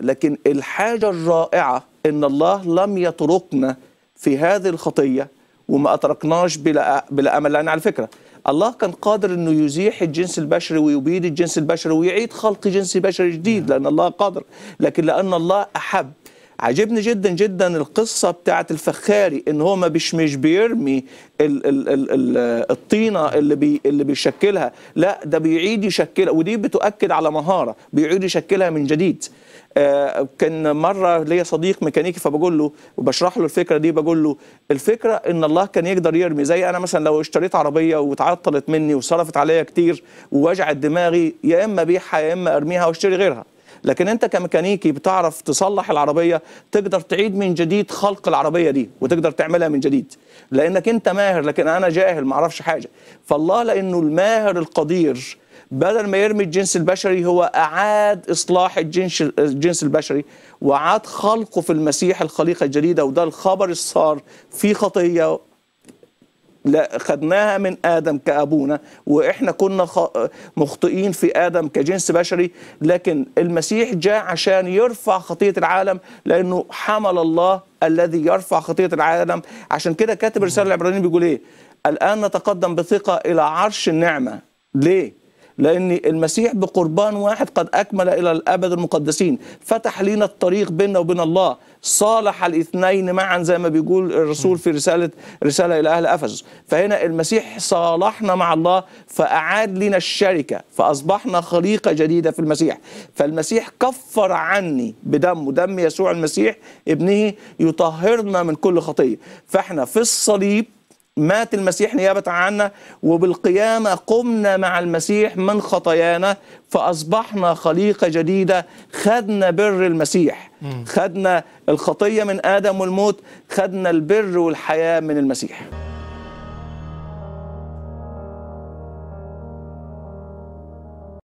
لكن الحاجة الرائعة إن الله لم يتركنا في هذه الخطية وما أتركناش بلا, بلا أمل لأن على فكرة الله كان قادر انه يزيح الجنس البشري ويبيد الجنس البشري ويعيد خلق جنس بشري جديد لان الله قادر لكن لان الله احب عاجبني جدا جدا القصه بتاعت الفخاري ان هو ما بيش مش بيرمي ال ال ال ال الطينه اللي بي اللي بيشكلها لا ده بيعيد يشكلها ودي بتؤكد على مهاره بيعيد يشكلها من جديد آه كان مره ليا صديق ميكانيكي فبقول له وبشرح له الفكره دي بقول له الفكره ان الله كان يقدر يرمي زي انا مثلا لو اشتريت عربيه وتعطلت مني وصرفت عليا كتير ووجعت دماغي يا اما بيعها يا اما ارميها واشتري غيرها لكن انت كميكانيكي بتعرف تصلح العربيه تقدر تعيد من جديد خلق العربيه دي وتقدر تعملها من جديد لانك انت ماهر لكن انا جاهل ما اعرفش حاجه فالله لانه الماهر القدير بدل ما يرمي الجنس البشري هو أعاد إصلاح الجنس, الجنس البشري وأعاد خلقه في المسيح الخليقة الجديدة وده الخبر الصار في خطية لا خدناها من ادم كابونا واحنا كنا مخطئين في ادم كجنس بشري لكن المسيح جاء عشان يرفع خطيه العالم لانه حمل الله الذي يرفع خطيه العالم عشان كده كاتب الرساله العبرانيين بيقول ايه الان نتقدم بثقه الى عرش النعمه ليه لأن المسيح بقربان واحد قد أكمل إلى الأبد المقدسين فتح لنا الطريق بيننا وبين الله صالح الاثنين معا زي ما بيقول الرسول في رسالة رسالة إلى أهل أفسس فهنا المسيح صالحنا مع الله فأعاد لنا الشركة فأصبحنا خليقة جديدة في المسيح فالمسيح كفر عني بدمه دم يسوع المسيح ابنه يطهرنا من كل خطية فاحنا في الصليب مات المسيح نيابة عنا وبالقيامة قمنا مع المسيح من خطايانا فأصبحنا خليقة جديدة خدنا بر المسيح خدنا الخطية من آدم والموت خدنا البر والحياة من المسيح